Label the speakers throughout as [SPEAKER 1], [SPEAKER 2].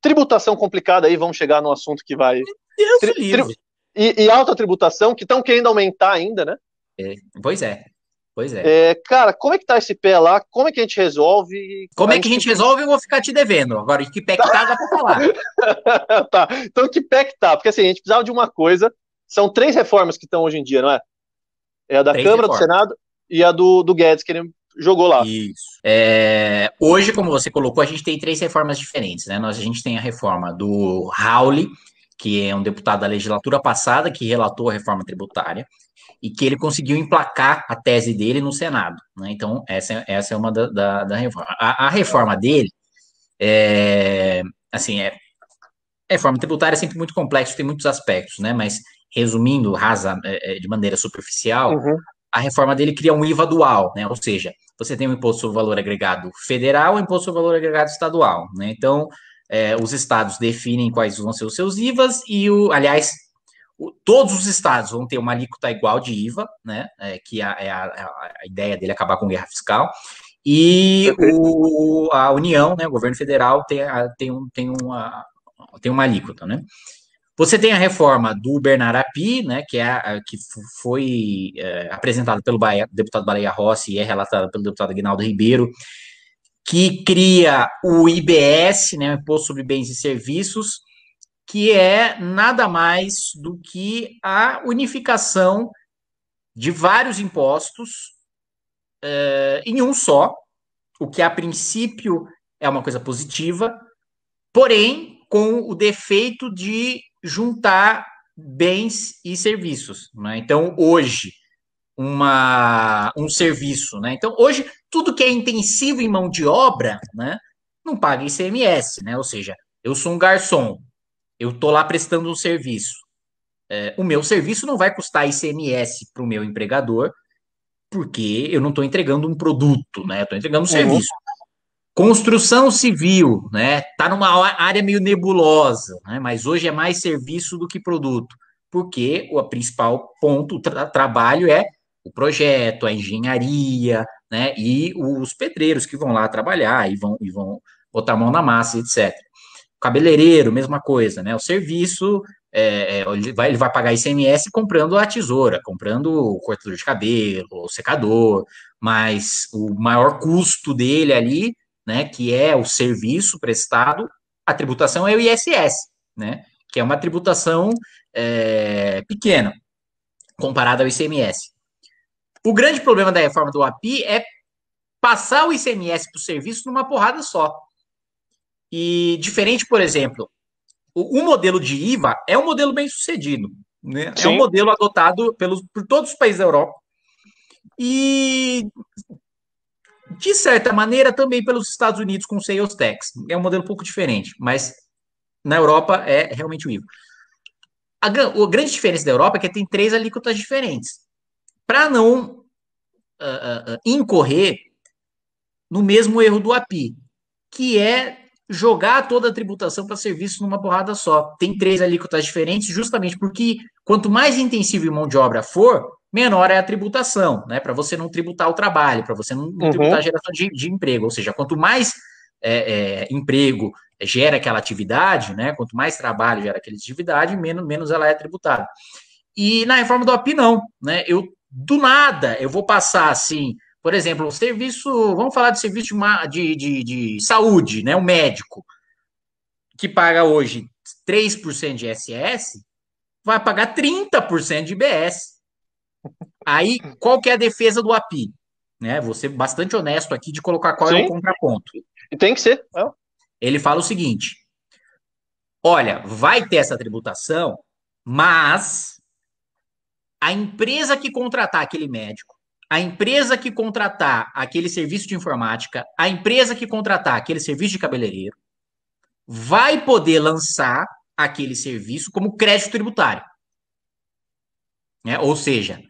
[SPEAKER 1] Tributação complicada, aí vamos chegar no assunto que vai. Deus tri, tri, E, e, alta tributação, que estão querendo aumentar ainda, né? É, pois é. Pois é. é. Cara, como é que tá esse pé lá? Como é que a gente resolve? Como é que a gente resolve? Eu vou ficar te devendo. Agora, que pé que tá, dá pra falar. tá. Então, que pé que tá? Porque assim, a gente precisava de uma coisa. São três reformas que estão hoje em dia, não é? É a da três Câmara, reformas. do Senado e a do, do Guedes, que ele jogou lá. Isso. É, hoje, como você colocou, a gente tem três reformas diferentes, né? Nós, a gente tem a reforma do Rauli que é um deputado da legislatura passada que relatou a reforma tributária e que ele conseguiu emplacar a tese dele no Senado. Né? Então, essa, essa é uma da, da, da reforma. A, a, reforma dele é, assim, é, a reforma tributária é sempre muito complexo, tem muitos aspectos, né? Mas, resumindo rasa, é, é, de maneira superficial, uhum. a reforma dele cria um IVA dual, né? Ou seja, você tem o imposto sobre o valor agregado federal e o imposto sobre o valor agregado estadual. Né? Então, é, os estados definem quais vão ser os seus IVAs e o, aliás, o, todos os estados vão ter uma alíquota igual de IVA, né? É, que é, é a, a, a, ideia dele é acabar com guerra fiscal. E o, a União, né, o governo federal, tem, tem, um, tem, uma, tem uma alíquota, né? Você tem a reforma do Bernarapi, né, que, é que foi é, apresentada pelo Baia, deputado Baleia Rossi e é relatada pelo deputado Aguinaldo Ribeiro, que cria o IBS, né, Imposto sobre Bens e Serviços, que é nada mais do que a unificação de vários impostos é, em um só, o que a princípio é uma coisa positiva, porém com o defeito de juntar bens e serviços. Né? Então, hoje, uma, um serviço. Né? Então, hoje, tudo que é intensivo em mão de obra né, não paga ICMS. Né? Ou seja, eu sou um garçom, eu estou lá prestando um serviço. É, o meu serviço não vai custar ICMS para o meu empregador, porque eu não estou entregando um produto, né? Eu estou entregando um uhum. serviço. Construção civil, né? Tá numa área meio nebulosa, né? Mas hoje é mais serviço do que produto, porque o principal ponto do tra trabalho é o projeto, a engenharia, né? E os pedreiros que vão lá trabalhar e vão, e vão botar a mão na massa, etc. cabeleireiro, mesma coisa, né? O serviço é, é ele, vai, ele vai pagar ICMS comprando a tesoura, comprando o cortador de cabelo, o secador, mas o maior custo dele ali né, que é o serviço prestado, a tributação é o ISS, né, que é uma tributação é, pequena comparada ao ICMS. O grande problema da reforma do API é passar o ICMS para o serviço numa porrada só. E diferente, por exemplo, o, o modelo de IVA é um modelo bem sucedido. Né? É um modelo adotado pelos, por todos os países da Europa. E de certa maneira, também pelos Estados Unidos com sales tax. É um modelo um pouco diferente, mas na Europa é realmente o IVA. A, a grande diferença da Europa é que tem três alíquotas diferentes. Para não uh, uh, incorrer no mesmo erro do API, que é jogar toda a tributação para serviço numa porrada só. Tem três alíquotas diferentes, justamente porque quanto mais intensivo em mão de obra for, menor é a tributação, né? Para você não tributar o trabalho, para você não, uhum. tributar a geração de, de, emprego. Ou seja, quanto mais é, é, emprego gera aquela atividade, né? Quanto mais trabalho gera aquela atividade, menos, menos ela é tributada. E na reforma do API, não, né? Eu do nada eu vou passar assim, por exemplo, o serviço. Vamos falar de serviço de, de, de saúde, né? O médico que paga hoje 3% de ISS vai pagar 30% de IBS. Aí, qual que é a defesa do API? Né? Você bastante honesto aqui de colocar qual Sim. é o contraponto. Tem que ser. É. Ele fala o seguinte: olha, vai ter essa tributação, mas a empresa que contratar aquele médico, a empresa que contratar aquele serviço de informática, a empresa que contratar aquele serviço de cabeleireiro, vai poder lançar aquele serviço como crédito tributário. Né, ou seja,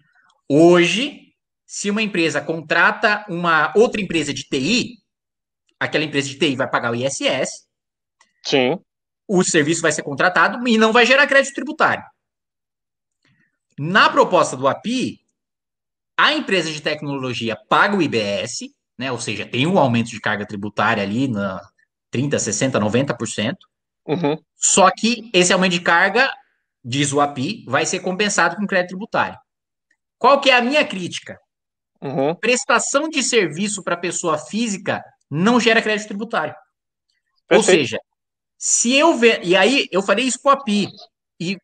[SPEAKER 1] Hoje, se uma empresa contrata uma outra empresa de TI, aquela empresa de TI vai pagar o ISS. Sim. O serviço vai ser contratado e não vai gerar crédito tributário. Na proposta do API, a empresa de tecnologia paga o IBS, né? Ou seja, tem um aumento de carga tributária ali na 30, 60, 90%. Uhum. Só que esse aumento de carga, diz o API, vai ser compensado com crédito tributário. Qual que é a minha crítica? Uhum. Prestação de serviço para pessoa física não gera crédito tributário. Perfeito. Ou seja, se eu ver. E aí, eu falei isso com o API. E, e,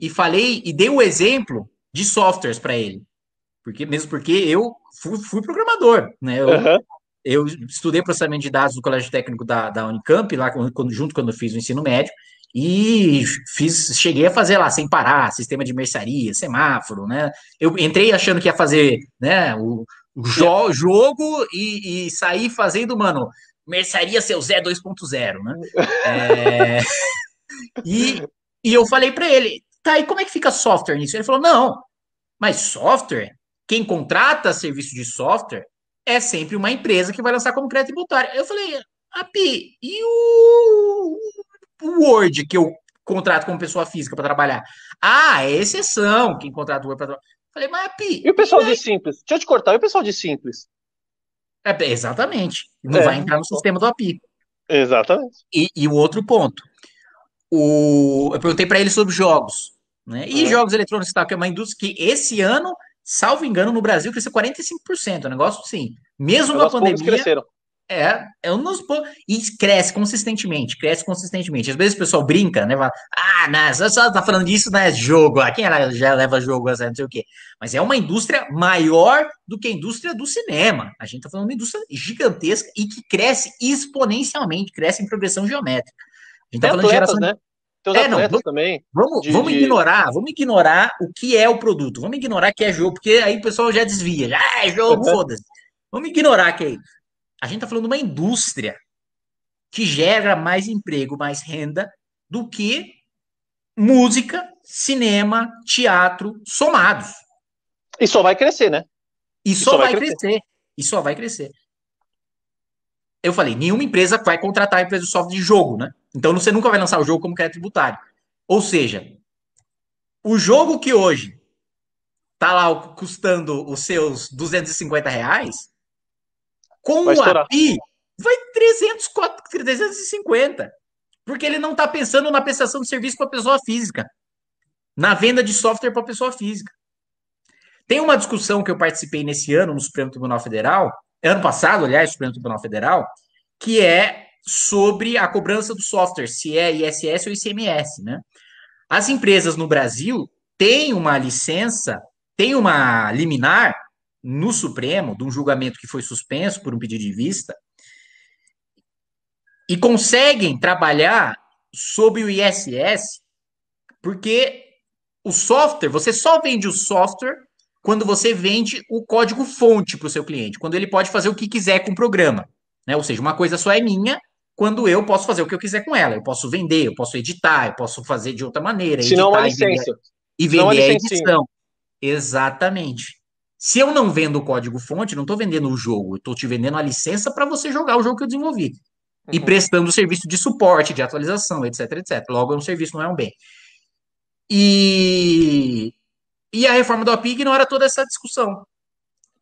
[SPEAKER 1] e, e, falei e dei o exemplo de softwares para ele. porque Mesmo porque eu fui, fui programador. Né? Eu, uhum. eu, estudei processamento de dados no Colégio Técnico da, da Unicamp, lá quando, junto quando eu fiz o ensino médio. E fiz, cheguei a fazer lá sem parar, sistema de mercearia, semáforo, né? Eu entrei achando que ia fazer, né, o, o jo é. jogo e, e saí fazendo, mano, mercearia seu Zé 2.0, né? É... e, e eu falei para ele, tá, e como é que fica software nisso? Ele falou, não, mas software, quem contrata serviço de software é sempre uma empresa que vai lançar como crédito tributário. Eu falei, API, ah, e o o Word que eu contrato como pessoa física para trabalhar. Ah, é exceção quem contrata o Word para trabalhar. Falei, mas Pi. E o pessoal de simples? Deixa eu te cortar, e o pessoal de simples? É, é exatamente. Não é. vai entrar no sistema do API. Exatamente. E, o outro ponto. O, eu perguntei para ele sobre jogos. Né? E uhum. jogos eletrônicos, tal, que é uma indústria que esse ano, salvo engano, no Brasil cresceu 45%. O é negócio, sim. Mesmo na é, pandemia. cresceram. É, é um dos poucos. E cresce consistentemente, cresce consistentemente. Às vezes o pessoal brinca, né? Fala, ah, não, você só tá falando disso, né? Jogo. Ah, quem já leva jogo, ah, não sei o quê. Mas é uma indústria maior do que a indústria do cinema. A gente tá falando de uma indústria gigantesca e que cresce exponencialmente, cresce em progressão geométrica.
[SPEAKER 2] A gente tá falando atletas, de geração.
[SPEAKER 1] Né? é, não, vamos, também. Vamos, de, vamos de... ignorar, vamos ignorar o que é o produto, vamos ignorar que é jogo, porque aí o pessoal já desvia, já ah, é jogo, uhum. foda-se. Vamos ignorar que é isso. A gente está falando de uma indústria que gera mais emprego, mais renda do que música, cinema, teatro somados. E só vai crescer, né? E, e só, só, vai, vai crescer. crescer. E só vai crescer. Eu falei, nenhuma empresa vai contratar a empresa de software de jogo, né? Então você nunca vai lançar o jogo como crédito tributário. Ou seja, o jogo que hoje tá lá custando os seus 250 reais, com vai o estourar. API, vai 300, 350. Porque ele não está pensando na prestação de serviço para a pessoa física, na venda de software para a pessoa física. Tem uma discussão que eu participei nesse ano no Supremo Tribunal Federal, ano passado, aliás, Supremo Tribunal Federal, que é sobre a cobrança do software, se é ISS ou ICMS, né? As empresas no Brasil têm uma licença, têm uma liminar no Supremo, de um julgamento que foi suspenso por um pedido de vista, e conseguem trabalhar sob o ISS, porque o software, você só vende o software quando você vende o código fonte para o seu cliente, quando ele pode fazer o que quiser com o programa. Né? Ou seja, uma coisa só é minha quando eu posso fazer o que eu quiser com ela. Eu posso vender, eu posso editar, eu posso fazer de outra maneira. Se não, uma licença. E vender, e vender a edição. Exatamente. Se eu não vendo o código-fonte, não estou vendendo o jogo, estou te vendendo a licença para você jogar o jogo que eu desenvolvi. Uhum. E prestando serviço de suporte, de atualização, etc, etc. Logo, é um serviço, não é um bem. E, e a reforma do API ignora toda essa discussão.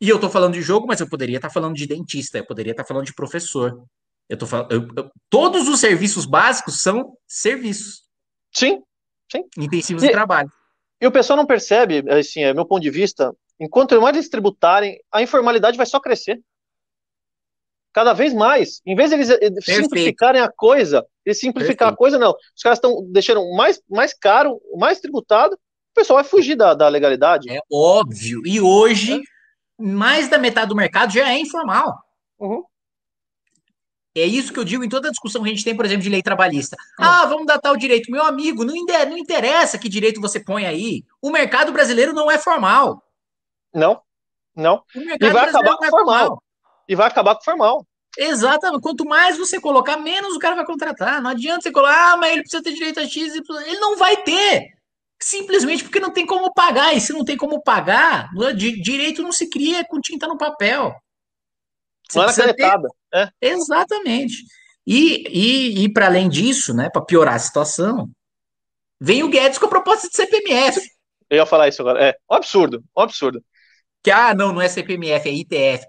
[SPEAKER 1] E eu estou falando de jogo, mas eu poderia estar tá falando de dentista, eu poderia estar tá falando de professor. Eu tô falando, eu, eu, todos os serviços básicos são serviços. Sim, sim. Intensivos e, de trabalho. E o pessoal não percebe, assim, é meu ponto de vista, Enquanto mais eles tributarem, a informalidade vai só crescer. Cada vez mais. Em vez de eles eh, eh, Perfeito. simplificarem a coisa, eles simplificar Perfeito. a coisa, não. Os caras estão deixando mais, mais caro, mais tributado, o pessoal vai fugir da, da legalidade. É óbvio. E hoje, é. mais da metade do mercado já é informal. Uhum. É isso que eu digo em toda discussão que a gente tem, por exemplo, de lei trabalhista. Uhum. Ah, vamos dar tal direito. Meu amigo, não interessa que direito você põe aí. O mercado brasileiro não é formal. Não, não. E vai acabar com o formal. formal. E vai acabar com o formal. Exatamente. Quanto mais você colocar, menos o cara vai contratar. Não adianta você colocar, ah, mas ele precisa ter direito a X. Ele não vai ter. Simplesmente porque não tem como pagar. E se não tem como pagar, direito não se cria com tinta no papel. Você não precisa ter... é. Exatamente. E, e, e para além disso, né, para piorar a situação, vem o Guedes com a proposta de CPMF. Eu ia falar isso agora. É um absurdo, um absurdo que, ah, não, não é CPMF, é ITF.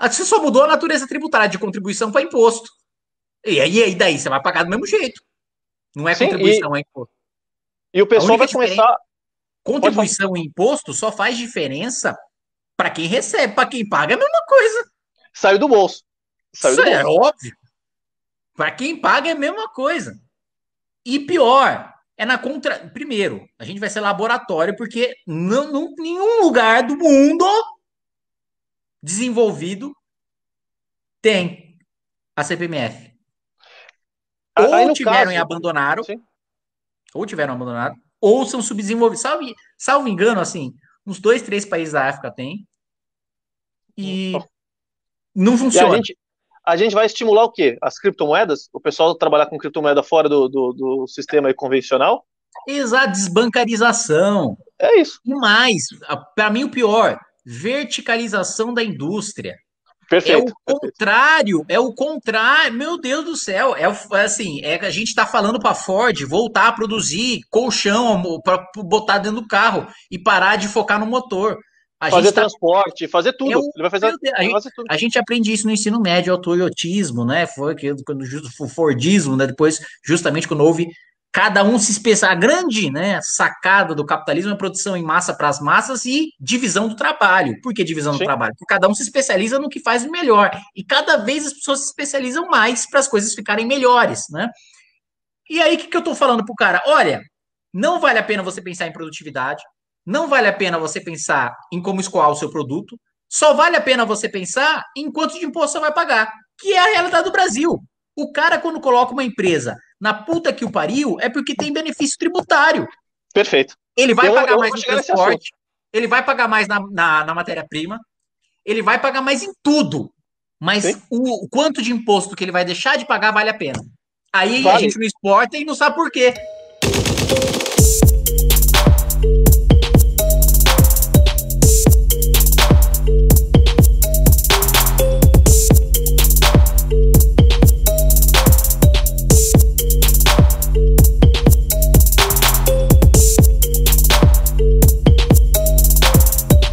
[SPEAKER 1] Você só mudou a natureza tributária de contribuição para imposto. E aí, aí daí, você vai pagar do mesmo jeito. Não é Sim, contribuição, e, é imposto. E o pessoal vai começar. Contribuição e imposto só faz diferença para quem recebe, para quem paga é a mesma coisa. Saiu do bolso. Saiu Isso do é bolso. é óbvio. Para quem paga é a mesma coisa. E pior, é na contra. Primeiro, a gente vai ser laboratório, porque não, não nenhum lugar do mundo desenvolvido tem a CPMF. ou tiveram caso, e abandonaram, sim. ou tiveram abandonado, ou são subdesenvolvidos. Salve, salvo engano, assim, uns dois, três países da África tem. E oh. não funciona. E a, gente, a gente vai estimular o quê? As criptomoedas? O pessoal trabalhar com criptomoeda fora do, do, do sistema convencional? Exato, desbancarização. É isso. E mais, para mim o pior, verticalização da indústria. Perfeito. É o contrário, é o contrário. Meu Deus do céu, é, é assim, é a gente está falando para Ford voltar a produzir colchão para botar dentro do carro e parar de focar no motor. A fazer tá- transporte, tá... fazer tudo. Eu, é ele vai fazer, a, gente, tudo. a gente aprende isso no ensino médio, toyotismo, né? Foi que quando o Fordismo, né? Depois, justamente quando houve cada um se especializar. A grande né, sacada do capitalismo é a produção em massa para as massas e divisão do trabalho. Por que divisão Sim. do trabalho? Porque cada um se especializa no que faz melhor. E cada vez as pessoas se especializam mais para as coisas ficarem melhores, né? E aí, o que, que eu estou falando pro cara? Olha, não vale a pena você pensar em produtividade, não vale a pena você pensar em como escoar o seu produto. Só vale a pena você pensar em quanto de imposto você vai pagar, que é a realidade do Brasil. O cara, quando coloca uma empresa na puta que o pariu, é porque tem benefício tributário. Perfeito. Ele vai eu, pagar eu mais no transporte, ele vai pagar mais na, na, na matéria-prima, ele vai pagar mais em tudo. Mas o, o quanto de imposto que ele vai deixar de pagar vale a pena. Aí vale. a gente não exporta e não sabe por quê.